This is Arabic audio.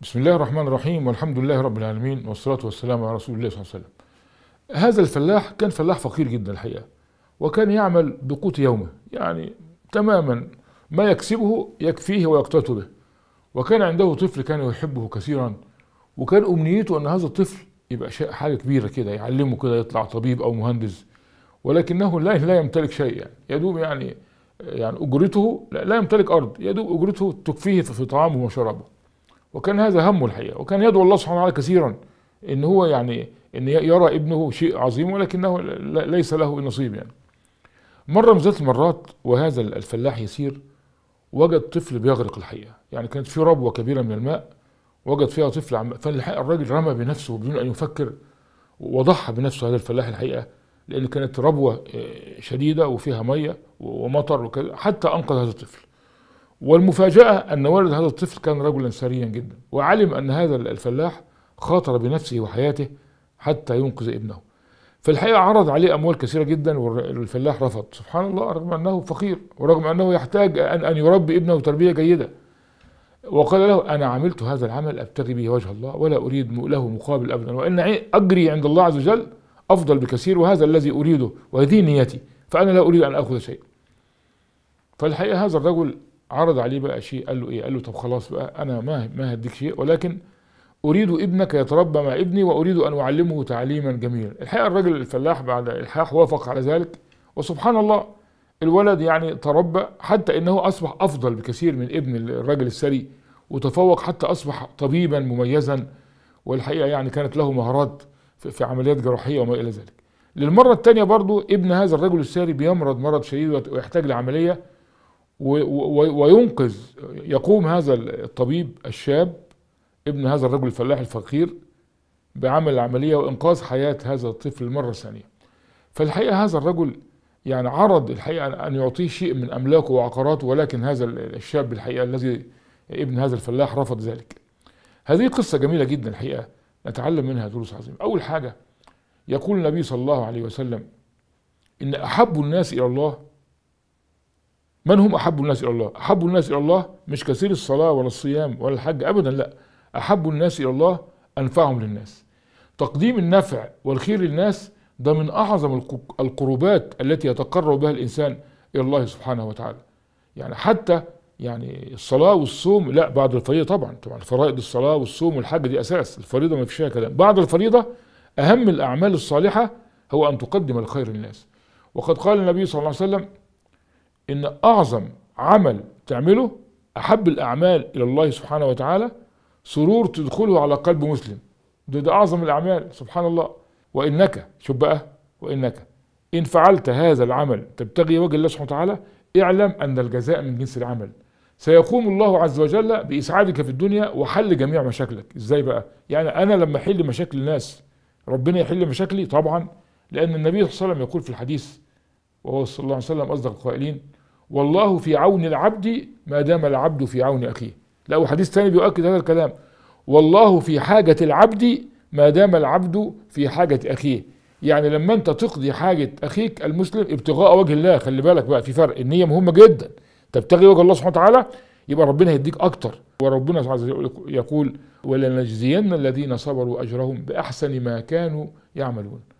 بسم الله الرحمن الرحيم والحمد لله رب العالمين والصلاة والسلام على رسول الله صلى الله عليه وسلم هذا الفلاح كان فلاح فقير جدا الحقيقة وكان يعمل بقوت يومه يعني تماما ما يكسبه يكفيه ويقتات به وكان عنده طفل كان يحبه كثيرا وكان أمنيته أن هذا الطفل يبقى شيء حاجة كبيرة كده يعلمه كده يطلع طبيب أو مهندس ولكنه لا لا يمتلك شيء يعني يدوب يعني يعني أجرته لا يمتلك أرض يدوب أجرته تكفيه في طعامه وشرابه وكان هذا همه الحقيقة وكان يدعو الله سبحانه وتعالى كثيرا ان هو يعني ان يرى ابنه شيء عظيم ولكنه ليس له نصيب يعني مرة من ذات المرات وهذا الفلاح يسير وجد طفل بيغرق الحقيقة يعني كانت في ربوة كبيرة من الماء وجد فيها طفل عم فالحقيقة الراجل رمى بنفسه بدون أن يفكر وضحى بنفسه هذا الفلاح الحقيقة لأن كانت ربوة آه، شديدة وفيها مية ومطر وكذا حتى أنقذ هذا الطفل والمفاجأة أن والد هذا الطفل كان رجلا سريا جدا وعلم أن هذا الفلاح خاطر بنفسه وحياته حتى ينقذ ابنه فالحقيقة عرض عليه أموال كثيرة جدا والفلاح رفض سبحان الله رغم أنه فقير ورغم أنه يحتاج أن, أن يربي ابنه تربية جيدة وقال له أنا عملت هذا العمل أبتغي به وجه الله ولا أريد له مقابل أبدا وإن أجري عند الله عز وجل أفضل بكثير وهذا الذي أريده وهذه نيتي فأنا لا أريد أن أخذ شيء فالحقيقة هذا الرجل عرض عليه بقى شيء قال له ايه قال له طب خلاص بقى انا ما ما هديك شيء ولكن اريد ابنك يتربى مع ابني واريد ان اعلمه تعليما جميلا الحقيقه الرجل الفلاح بعد الحاح وافق على ذلك وسبحان الله الولد يعني تربى حتى انه اصبح افضل بكثير من ابن الرجل الثري وتفوق حتى اصبح طبيبا مميزا والحقيقه يعني كانت له مهارات في عمليات جراحيه وما الى ذلك للمره الثانيه برضو ابن هذا الرجل الثري بيمرض مرض شديد ويحتاج لعمليه وينقذ يقوم هذا الطبيب الشاب ابن هذا الرجل الفلاح الفقير بعمل العملية وإنقاذ حياة هذا الطفل مرة ثانية فالحقيقة هذا الرجل يعني عرض الحقيقة أن يعطيه شيء من أملاكه وعقاراته ولكن هذا الشاب الحقيقة الذي ابن هذا الفلاح رفض ذلك هذه قصة جميلة جدا الحقيقة نتعلم منها دروس عظيمة أول حاجة يقول النبي صلى الله عليه وسلم إن أحب الناس إلى الله من هم أحب الناس إلى الله أحب الناس إلى الله مش كثير الصلاة ولا الصيام ولا الحج أبدا لا أحب الناس إلى الله أنفعهم للناس تقديم النفع والخير للناس ده من أعظم القربات التي يتقرب بها الإنسان إلى الله سبحانه وتعالى يعني حتى يعني الصلاة والصوم لا بعد الفريضة طبعا طبعا فرائض الصلاة والصوم والحج دي أساس الفريضة ما فيش فيها كلام بعد الفريضة أهم الأعمال الصالحة هو أن تقدم الخير للناس وقد قال النبي صلى الله عليه وسلم ان اعظم عمل تعمله احب الاعمال الى الله سبحانه وتعالى سرور تدخله على قلب مسلم ده ده اعظم الاعمال سبحان الله وانك شوف بقى وانك ان فعلت هذا العمل تبتغي وجه الله سبحانه وتعالى اعلم ان الجزاء من جنس العمل سيقوم الله عز وجل باسعادك في الدنيا وحل جميع مشاكلك ازاي بقى يعني انا لما احل مشاكل الناس ربنا يحل مشاكلي طبعا لان النبي صلى الله عليه وسلم يقول في الحديث وهو صلى الله عليه وسلم اصدق القائلين والله في عون العبد ما دام العبد في عون أخيه لا وحديث ثاني بيؤكد هذا الكلام والله في حاجة العبد ما دام العبد في حاجة أخيه يعني لما أنت تقضي حاجة أخيك المسلم ابتغاء وجه الله خلي بالك بقى في فرق النية مهمة جدا تبتغي وجه الله سبحانه وتعالى يبقى ربنا يديك أكتر وربنا سبحانه وتعالى يقول ولنجزين الذين صبروا أجرهم بأحسن ما كانوا يعملون